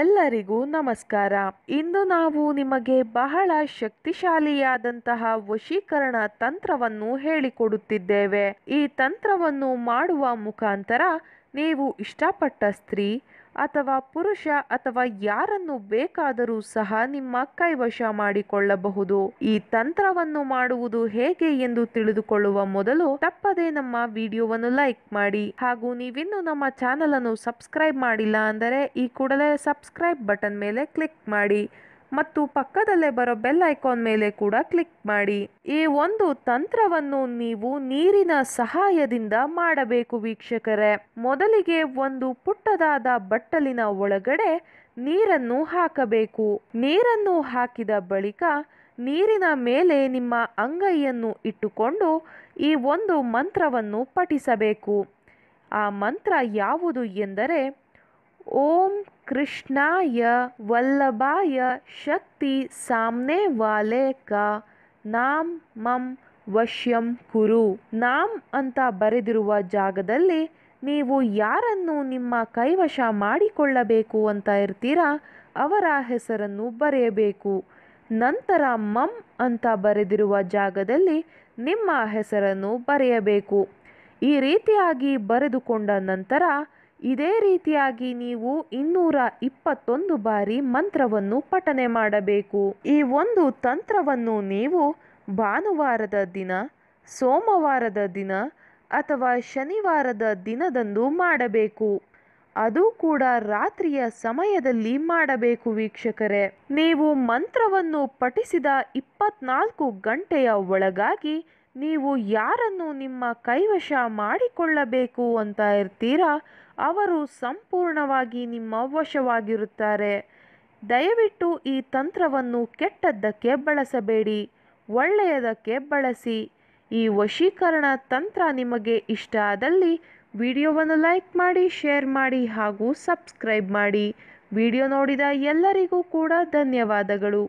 ಎಲ್ಲರಿಗೂ ನಮಸ್ಕಾರ ಇಂದು ನಾವು ನಿಮಗೆ ಬಹಳ ಶಕ್ತಿಶಾಲಿಯಾದಂತಹ ವಶೀಕರಣ ತಂತ್ರವನ್ನು ಹೇಳಿಕೊಡುತ್ತಿದ್ದೇವೆ ಈ ತಂತ್ರವನ್ನು ಮಾಡುವ ಮುಖಾಂತರ ನೀವು ಇಷ್ಟಪಟ್ಟ ಸ್ತ್ರೀ ಅಥವಾ ಪುರುಷ ಅಥವಾ ಯಾರನ್ನು ಬೇಕಾದರೂ ಸಹ ನಿಮ್ಮ ಕೈವಶ ಮಾಡಿಕೊಳ್ಳಬಹುದು ಈ ತಂತ್ರವನ್ನು ಮಾಡುವುದು ಹೇಗೆ ಎಂದು ತಿಳಿದುಕೊಳ್ಳುವ ಮೊದಲು ತಪ್ಪದೆ ನಮ್ಮ ವಿಡಿಯೋವನ್ನು ಲೈಕ್ ಮಾಡಿ ಹಾಗೂ ನೀವಿನ್ನು ನಮ್ಮ ಚಾನಲ್ ಅನ್ನು ಸಬ್ಸ್ಕ್ರೈಬ್ ಮಾಡಿಲ್ಲ ಅಂದರೆ ಈ ಕೂಡಲೇ ಸಬ್ಸ್ಕ್ರೈಬ್ ಬಟನ್ ಮೇಲೆ ಕ್ಲಿಕ್ ಮಾಡಿ ಮತ್ತು ಪಕ್ಕದಲ್ಲೇ ಬರೋ ಬೆಲ್ ಐಕಾನ್ ಮೇಲೆ ಕೂಡ ಕ್ಲಿಕ್ ಮಾಡಿ ಈ ಒಂದು ತಂತ್ರವನ್ನು ನೀವು ನೀರಿನ ಸಹಾಯದಿಂದ ಮಾಡಬೇಕು ವೀಕ್ಷಕರೇ ಮೊದಲಿಗೆ ಒಂದು ಪುಟ್ಟದಾದ ಬಟ್ಟಲಿನ ಒಳಗಡೆ ನೀರನ್ನು ಹಾಕಬೇಕು ನೀರನ್ನು ಹಾಕಿದ ಬಳಿಕ ನೀರಿನ ಮೇಲೆ ನಿಮ್ಮ ಅಂಗೈಯನ್ನು ಇಟ್ಟುಕೊಂಡು ಈ ಒಂದು ಮಂತ್ರವನ್ನು ಪಠಿಸಬೇಕು ಆ ಮಂತ್ರ ಯಾವುದು ಎಂದರೆ ಓಂ ಕೃಷ್ಣಾಯ ವಲ್ಲಭಾಯ ಶಕ್ತಿ ಸಾಮ್ನೆ ವಾಲೇಕ ನಾಮ್ ಮಮ್ ವಶ್ಯಂ ಕುರು ನಾಮ್ ಅಂತ ಬರೆದಿರುವ ಜಾಗದಲ್ಲಿ ನೀವು ಯಾರನ್ನು ನಿಮ್ಮ ಕೈವಶ ಮಾಡಿಕೊಳ್ಳಬೇಕು ಅಂತ ಇರ್ತೀರಾ ಅವರ ಹೆಸರನ್ನು ಬರೆಯಬೇಕು ನಂತರ ಮಮ್ ಅಂತ ಬರೆದಿರುವ ಜಾಗದಲ್ಲಿ ನಿಮ್ಮ ಹೆಸರನ್ನು ಬರೆಯಬೇಕು ಈ ರೀತಿಯಾಗಿ ಬರೆದುಕೊಂಡ ನಂತರ ಇದೇ ರೀತಿಯಾಗಿ ನೀವು ಇನ್ನೂರ ಇಪ್ಪತ್ತೊಂದು ಬಾರಿ ಮಂತ್ರವನ್ನು ಪಠನೆ ಮಾಡಬೇಕು ಈ ಒಂದು ತಂತ್ರವನ್ನು ನೀವು ಭಾನುವಾರದ ದಿನ ಸೋಮವಾರದ ದಿನ ಅಥವಾ ಶನಿವಾರದ ದಿನದಂದು ಮಾಡಬೇಕು ಅದು ಕೂಡ ರಾತ್ರಿಯ ಸಮಯದಲ್ಲಿ ಮಾಡಬೇಕು ವೀಕ್ಷಕರೇ ನೀವು ಮಂತ್ರವನ್ನು ಪಠಿಸಿದ ಇಪ್ಪತ್ನಾಲ್ಕು ಗಂಟೆಯ ಒಳಗಾಗಿ ನೀವು ಯಾರನ್ನು ನಿಮ್ಮ ಕೈವಶ ಮಾಡಿಕೊಳ್ಳಬೇಕು ಅಂತ ಇರ್ತೀರಾ ಅವರು ಸಂಪೂರ್ಣವಾಗಿ ನಿಮ್ಮ ವಶವಾಗಿರುತ್ತಾರೆ ದಯವಿಟ್ಟು ಈ ತಂತ್ರವನ್ನು ಕೆಟ್ಟದ್ದಕ್ಕೆ ಬಳಸಬೇಡಿ ಒಳ್ಳೆಯದಕ್ಕೆ ಬಳಸಿ ಈ ವಶೀಕರಣ ತಂತ್ರ ನಿಮಗೆ ಇಷ್ಟ ಆದಲ್ಲಿ ವಿಡಿಯೋವನ್ನು ಲೈಕ್ ಮಾಡಿ ಶೇರ್ ಮಾಡಿ ಹಾಗೂ ಸಬ್ಸ್ಕ್ರೈಬ್ ಮಾಡಿ ವಿಡಿಯೋ ನೋಡಿದ ಎಲ್ಲರಿಗೂ ಕೂಡ ಧನ್ಯವಾದಗಳು